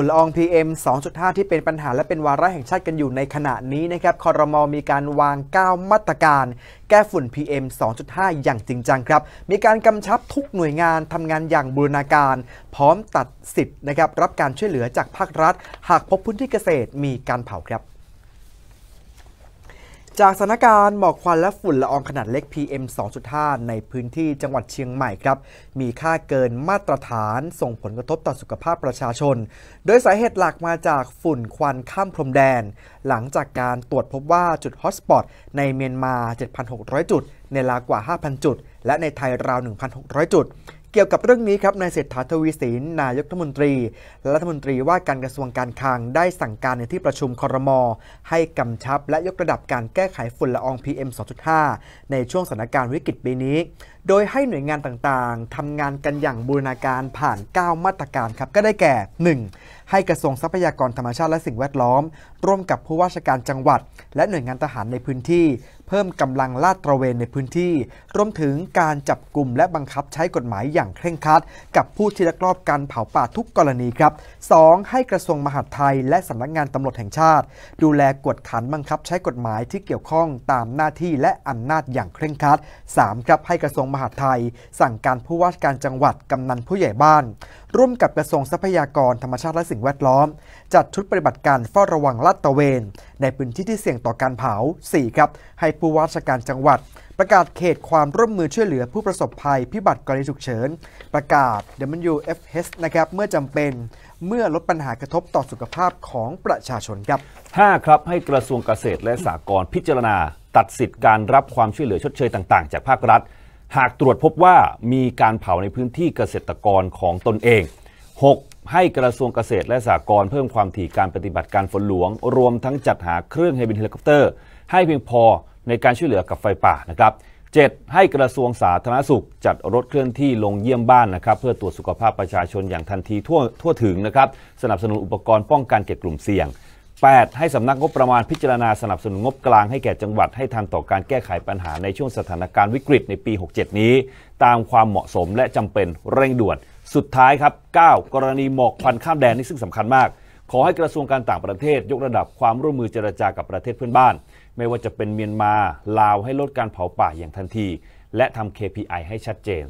ฝุ่นละออง PM 2.5 ที่เป็นปัญหาและเป็นวาระแห่งชาติกันอยู่ในขณะนี้นะครับคอรมอมีการวาง 9มาตรการแก้ฝุ่น PM 2.5 อย่างจริงจังครับ มีการกำชับทุกหน่วยงานทำงานอย่างบูรณาการ พร้อมตัดสิทธิ์นะครับรับการช่วยเหลือจากภาครัฐ หากพบพื้นที่เกษตรมีการเผาครับจากสถานการณ์หมอกควันและฝุ่นละอองขนาดเล็ก PM 2.5 ในพื้นที่จังหวัดเชียงใหม่ครับ มีค่าเกินมาตรฐานส่งผลกระทบต่อสุขภาพประชาชน โดยสาเหตุหลักมาจากฝุ่นควันข้ามพรมแดน หลังจากการตรวจพบว่าจุดฮอตสปอตในเมียนมา 7,600 จุด ในลาวกว่า 5,000 จุด และในไทยราว 1,600 จุดเกี่ยวกับเรื่องนี้ครับ นายเศรษฐาทวีสิน นายกรัฐมนตรี และรัฐมนตรีว่าการกระทรวงการคลังได้สั่งการในที่ประชุมคอรมอให้กำชับและยกระดับการแก้ไขฝุ่นละออง PM 2.5 ในช่วงสถานการณ์วิกฤตปีนี้โดยให้หน่วยงานต่างๆ ทำงานกันอย่างบูรณาการผ่าน 9 มาตรการครับก็ได้แก่ 1. ให้กระทรวงทรัพยากรธรรมชาติและสิ่งแวดล้อม ร่วมกับผู้ว่าราชการจังหวัด และหน่วยงานทหารในพื้นที่ เพิ่มกำลังลาดตระเวนในพื้นที่รวมถึงการจับกลุ่มและบังคับใช้กฎหมายอย่างเคร่งครัด กับผู้ที่ลักลอบการเผาป่าทุกกรณีครับ 2. ให้กระทรวงมหาดไทย และสำนักงานตำรวจแห่งชาติ ดูแลกวดขันบังคับใช้กฎหมายที่เกี่ยวข้องตามหน้าที่และอำนาจอย่างเคร่งครัด 3. ครับให้กระทรวงมหาดไทย สั่งการผู้ว่าการจังหวัดกำนันผู้ใหญ่บ้าน ร่วมกับกระทรวงทรัพยากรธรรมชาติและสิ่งแวดล้อม จัดชุดปฏิบัติการเฝ้าระวังลาดตระเวนในพื้นที่ที่เสี่ยงต่อการเผา4ครับให้ผู้ว่าราชการจังหวัด ประกาศเขตความร่วมมือช่วยเหลือผู้ประสบภัยพิบัติกรณีฉุกเฉินประกาศ WFH นะครับเมื่อจำเป็นเมื่อลดปัญหากระทบต่อสุขภาพของประชาชนครับ5ครับให้กระทรวงเกษตรและสหกรณ์พิจารณา ตัดสิทธิ์การรับความช่วยเหลือชดเชยต่าง ๆ จากภาครัฐหากตรวจพบว่ามีการเผาในพื้นที่เกษตรกรของตนเอง 6. ให้กระทรวงเกษตรและสหกรณ์เพิ่มความถี่การปฏิบัติการฝนหลวง รวมทั้งจัดหาเครื่องเฮลิคอปเตอร์ ให้เพียงพอในการช่วยเหลือกับไฟป่านะครับ 7. ให้กระทรวงสาธารณสุขจัดรถเคลื่อนที่ลงเยี่ยมบ้านนะครับเพื่อตรวจสุขภาพประชาชนอย่างทันทีทั่วทั่วถึงนะครับสนับสนุนอุปกรณ์ป้องกันเกิดกลุ่มเสี่ยง8ให้สำนักงบประมาณพิจารณาสนับสนุนงบกลางให้แก่จังหวัดให้ทันต่อการแก้ไขปัญหาในช่วงสถานการณ์วิกฤตในปี 67 นี้ ตามความเหมาะสมและจำเป็นเร่งด่วน สุดท้ายครับ9กรณีหมอกควันข้ามแดนนี่ซึ่งสำคัญมาก ขอให้กระทรวงการต่างประเทศ ยกระดับความร่วมมือเจรจากับประเทศเพื่อนบ้าน ไม่ว่าจะเป็นเมียนมาลาวให้ลดการเผาป่าอย่างทันที และทำ KPI ให้ชัดเจน